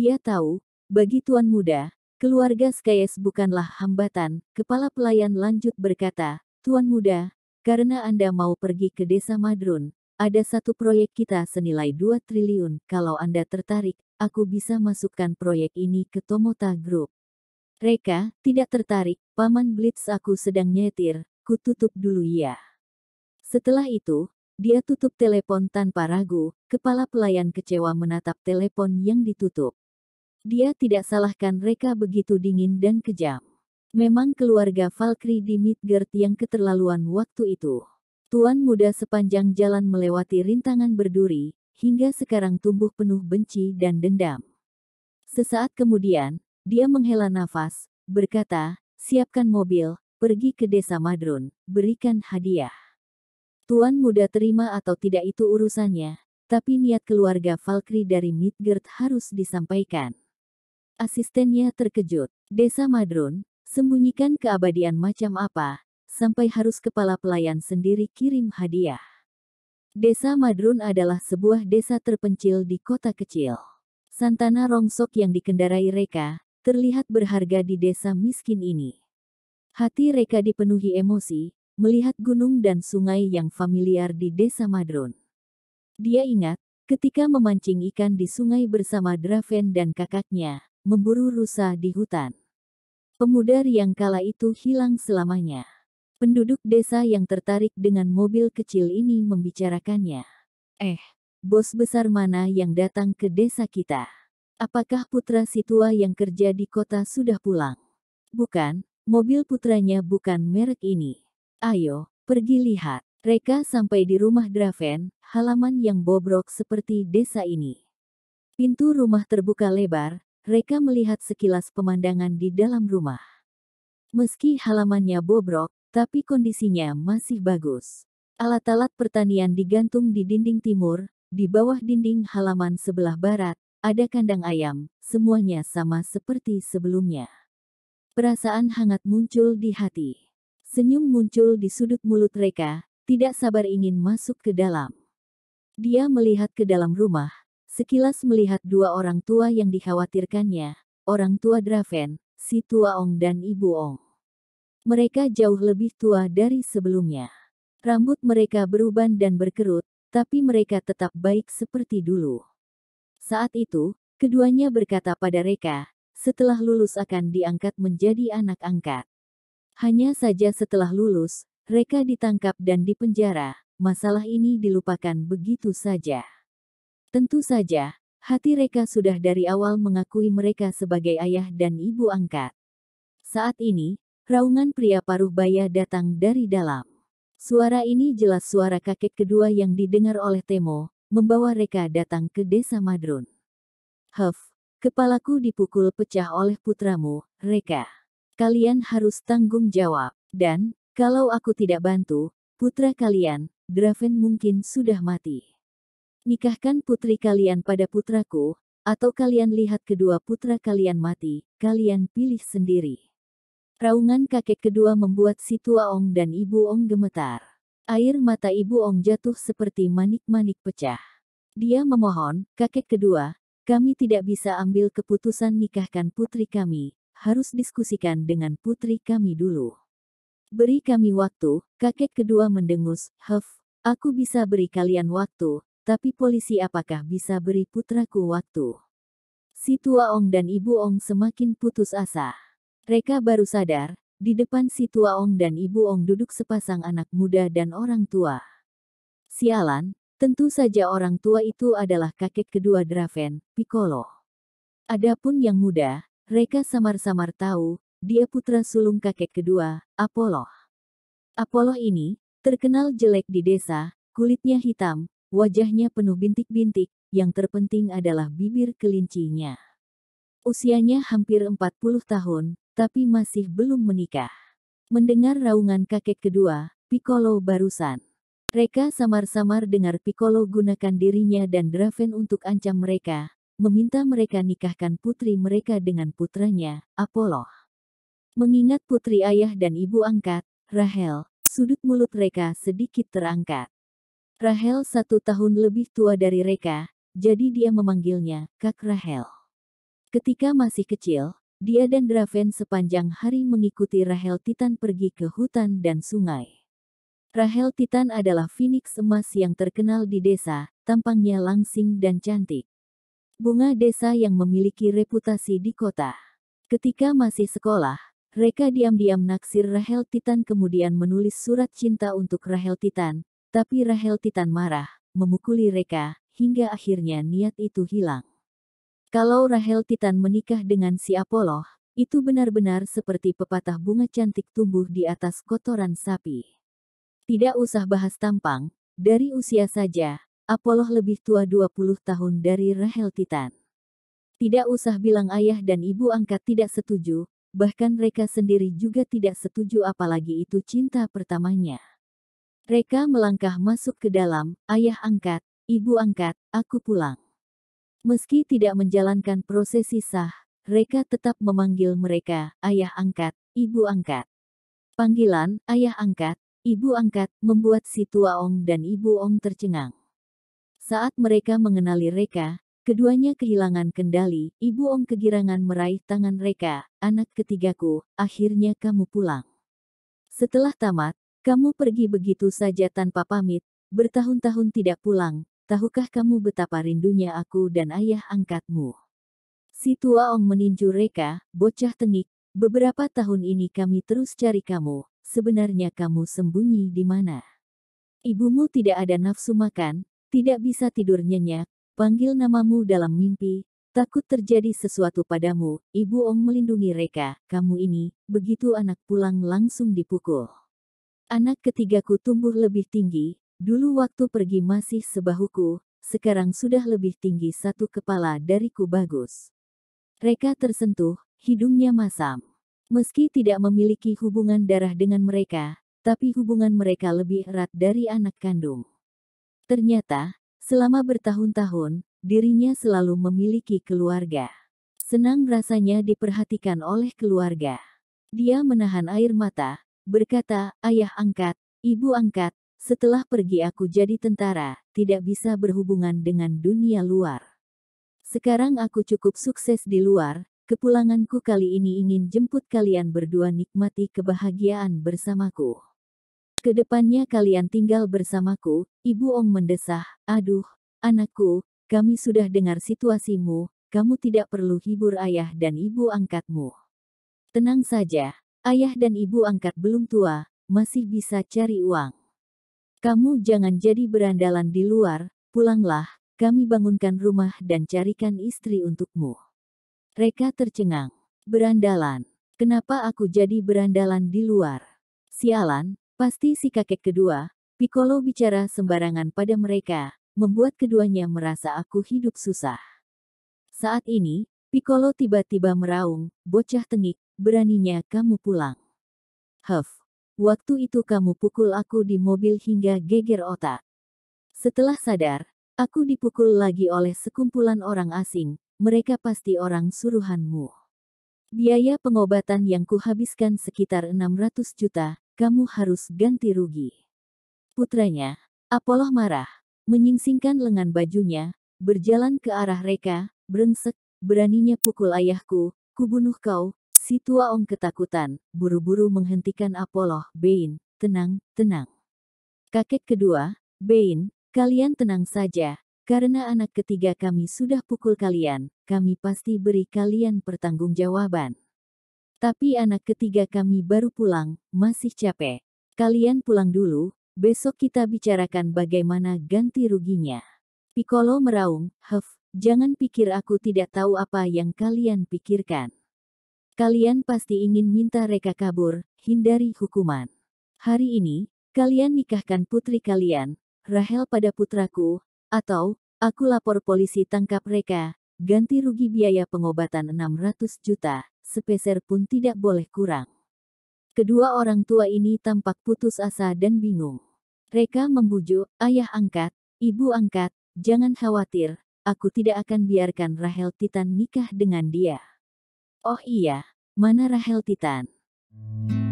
Dia tahu, bagi tuan muda, keluarga Skyes bukanlah hambatan, kepala pelayan lanjut berkata, Tuan muda, karena Anda mau pergi ke desa Madrun, ada satu proyek kita senilai 2 triliun, kalau Anda tertarik, aku bisa masukkan proyek ini ke Tomota Group. Reka, tidak tertarik, Paman Blitz aku sedang nyetir, ku tutup dulu ya. Setelah itu, dia tutup telepon tanpa ragu, kepala pelayan kecewa menatap telepon yang ditutup. Dia tidak salahkan mereka begitu dingin dan kejam. Memang keluarga Valkyrie di Midgard yang keterlaluan waktu itu. Tuan muda sepanjang jalan melewati rintangan berduri, hingga sekarang tumbuh penuh benci dan dendam. Sesaat kemudian, dia menghela nafas, berkata, siapkan mobil, pergi ke desa Madrun, berikan hadiah. Tuan muda terima atau tidak itu urusannya, tapi niat keluarga Valkyrie dari Midgard harus disampaikan asistennya terkejut. Desa Madron, sembunyikan keabadian macam apa, sampai harus kepala pelayan sendiri kirim hadiah. Desa Madron adalah sebuah desa terpencil di kota kecil. Santana rongsok yang dikendarai Reka, terlihat berharga di desa miskin ini. Hati Reka dipenuhi emosi, melihat gunung dan sungai yang familiar di desa Madron. Dia ingat, ketika memancing ikan di sungai bersama Draven dan kakaknya, memburu rusa di hutan. Pemuda riang kala itu hilang selamanya. Penduduk desa yang tertarik dengan mobil kecil ini membicarakannya. Eh, bos besar mana yang datang ke desa kita? Apakah putra si yang kerja di kota sudah pulang? Bukan, mobil putranya bukan merek ini. Ayo, pergi lihat. Reka sampai di rumah Draven, halaman yang bobrok seperti desa ini. Pintu rumah terbuka lebar, Reka melihat sekilas pemandangan di dalam rumah. Meski halamannya bobrok, tapi kondisinya masih bagus. Alat-alat pertanian digantung di dinding timur, di bawah dinding halaman sebelah barat, ada kandang ayam, semuanya sama seperti sebelumnya. Perasaan hangat muncul di hati. Senyum muncul di sudut mulut Reka, tidak sabar ingin masuk ke dalam. Dia melihat ke dalam rumah, Sekilas melihat dua orang tua yang dikhawatirkannya, orang tua Draven, si tua Ong dan ibu Ong. Mereka jauh lebih tua dari sebelumnya. Rambut mereka beruban dan berkerut, tapi mereka tetap baik seperti dulu. Saat itu, keduanya berkata pada mereka, setelah lulus akan diangkat menjadi anak angkat. Hanya saja setelah lulus, mereka ditangkap dan dipenjara, masalah ini dilupakan begitu saja. Tentu saja, hati Reka sudah dari awal mengakui mereka sebagai ayah dan ibu angkat. Saat ini, raungan pria paruh baya datang dari dalam. Suara ini jelas suara kakek kedua yang didengar oleh Temo, membawa Reka datang ke desa Madrun. Huff, kepalaku dipukul pecah oleh putramu, Reka. Kalian harus tanggung jawab, dan, kalau aku tidak bantu, putra kalian, Draven mungkin sudah mati. Nikahkan putri kalian pada putraku, atau kalian lihat kedua putra kalian mati, kalian pilih sendiri. Raungan kakek kedua membuat si tua Ong dan ibu Ong gemetar. Air mata ibu Ong jatuh seperti manik-manik pecah. Dia memohon, kakek kedua, kami tidak bisa ambil keputusan nikahkan putri kami, harus diskusikan dengan putri kami dulu. Beri kami waktu, kakek kedua mendengus, Hef, aku bisa beri kalian waktu, tapi polisi apakah bisa beri putraku waktu? Si tua Ong dan ibu Ong semakin putus asa. Reka baru sadar, di depan si tua Ong dan ibu Ong duduk sepasang anak muda dan orang tua. Sialan, tentu saja orang tua itu adalah kakek kedua Draven, Piccolo. Adapun yang muda, Reka samar-samar tahu, dia putra sulung kakek kedua, Apollo. Apollo ini, terkenal jelek di desa, kulitnya hitam, Wajahnya penuh bintik-bintik, yang terpenting adalah bibir kelincinya. Usianya hampir 40 tahun, tapi masih belum menikah. Mendengar raungan kakek kedua, Piccolo barusan. mereka samar-samar dengar Piccolo gunakan dirinya dan Draven untuk ancam mereka, meminta mereka nikahkan putri mereka dengan putranya, Apollo. Mengingat putri ayah dan ibu angkat, Rahel, sudut mulut mereka sedikit terangkat. Rahel satu tahun lebih tua dari Reka, jadi dia memanggilnya Kak Rahel. Ketika masih kecil, dia dan Draven sepanjang hari mengikuti Rahel Titan pergi ke hutan dan sungai. Rahel Titan adalah Phoenix emas yang terkenal di desa, tampangnya langsing dan cantik. Bunga desa yang memiliki reputasi di kota. Ketika masih sekolah, Reka diam-diam naksir Rahel Titan kemudian menulis surat cinta untuk Rahel Titan, tapi Rahel Titan marah, memukuli Reka, hingga akhirnya niat itu hilang. Kalau Rahel Titan menikah dengan si Apollo, itu benar-benar seperti pepatah bunga cantik tumbuh di atas kotoran sapi. Tidak usah bahas tampang, dari usia saja, Apollo lebih tua 20 tahun dari Rahel Titan. Tidak usah bilang ayah dan ibu angkat tidak setuju, bahkan mereka sendiri juga tidak setuju apalagi itu cinta pertamanya. Reka melangkah masuk ke dalam, ayah angkat, ibu angkat, aku pulang. Meski tidak menjalankan prosesi sah, Reka tetap memanggil mereka, ayah angkat, ibu angkat. Panggilan, ayah angkat, ibu angkat, membuat si tua Ong dan ibu Ong tercengang. Saat mereka mengenali Reka, keduanya kehilangan kendali, ibu Ong kegirangan meraih tangan Reka, anak ketigaku, akhirnya kamu pulang. Setelah tamat, kamu pergi begitu saja tanpa pamit, bertahun-tahun tidak pulang, tahukah kamu betapa rindunya aku dan ayah angkatmu? Si tua ong meninju Reka, bocah tengik, beberapa tahun ini kami terus cari kamu, sebenarnya kamu sembunyi di mana? Ibumu tidak ada nafsu makan, tidak bisa tidur nyenyak, panggil namamu dalam mimpi, takut terjadi sesuatu padamu, ibu ong melindungi Reka, kamu ini, begitu anak pulang langsung dipukul. Anak ketigaku tumbuh lebih tinggi, dulu waktu pergi masih sebahuku, sekarang sudah lebih tinggi satu kepala dariku bagus. Reka tersentuh, hidungnya masam. Meski tidak memiliki hubungan darah dengan mereka, tapi hubungan mereka lebih erat dari anak kandung. Ternyata, selama bertahun-tahun, dirinya selalu memiliki keluarga. Senang rasanya diperhatikan oleh keluarga. Dia menahan air mata, Berkata, ayah angkat, ibu angkat, setelah pergi aku jadi tentara, tidak bisa berhubungan dengan dunia luar. Sekarang aku cukup sukses di luar, kepulanganku kali ini ingin jemput kalian berdua nikmati kebahagiaan bersamaku. Kedepannya kalian tinggal bersamaku, Ibu Ong mendesah, aduh, anakku, kami sudah dengar situasimu, kamu tidak perlu hibur ayah dan ibu angkatmu. Tenang saja, Ayah dan ibu angkat belum tua, masih bisa cari uang. Kamu jangan jadi berandalan di luar, pulanglah, kami bangunkan rumah dan carikan istri untukmu. Reka tercengang. Berandalan. Kenapa aku jadi berandalan di luar? Sialan, pasti si kakek kedua, Piccolo bicara sembarangan pada mereka, membuat keduanya merasa aku hidup susah. Saat ini, Piccolo tiba-tiba meraung, bocah tengik, beraninya kamu pulang. Huff. Waktu itu kamu pukul aku di mobil hingga geger otak. Setelah sadar, aku dipukul lagi oleh sekumpulan orang asing, mereka pasti orang suruhanmu. Biaya pengobatan yang kuhabiskan sekitar 600 juta, kamu harus ganti rugi. Putranya, Apollo marah, menyingsingkan lengan bajunya, berjalan ke arah Reka, brengsek, beraninya pukul ayahku, kubunuh kau, Si tua Ong ketakutan, buru-buru menghentikan Apollo, Bain, tenang, tenang. Kakek kedua, Bain, kalian tenang saja, karena anak ketiga kami sudah pukul kalian, kami pasti beri kalian pertanggungjawaban. Tapi anak ketiga kami baru pulang, masih capek. Kalian pulang dulu, besok kita bicarakan bagaimana ganti ruginya. Piccolo meraung, Huff, jangan pikir aku tidak tahu apa yang kalian pikirkan. Kalian pasti ingin minta Reka kabur, hindari hukuman. Hari ini, kalian nikahkan putri kalian, Rahel pada putraku, atau, aku lapor polisi tangkap Reka, ganti rugi biaya pengobatan 600 juta, sepeser pun tidak boleh kurang. Kedua orang tua ini tampak putus asa dan bingung. Reka membujuk, ayah angkat, ibu angkat, jangan khawatir, aku tidak akan biarkan Rahel Titan nikah dengan dia. Oh iya, mana Rahel Titan?